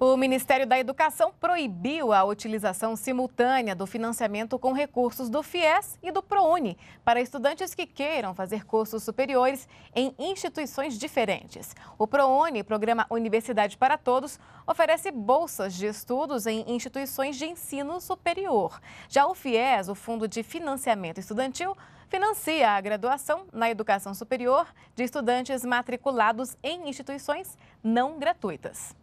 O Ministério da Educação proibiu a utilização simultânea do financiamento com recursos do FIES e do ProUni para estudantes que queiram fazer cursos superiores em instituições diferentes. O ProUni, Programa Universidade para Todos, oferece bolsas de estudos em instituições de ensino superior. Já o FIES, o Fundo de Financiamento Estudantil, financia a graduação na educação superior de estudantes matriculados em instituições não gratuitas.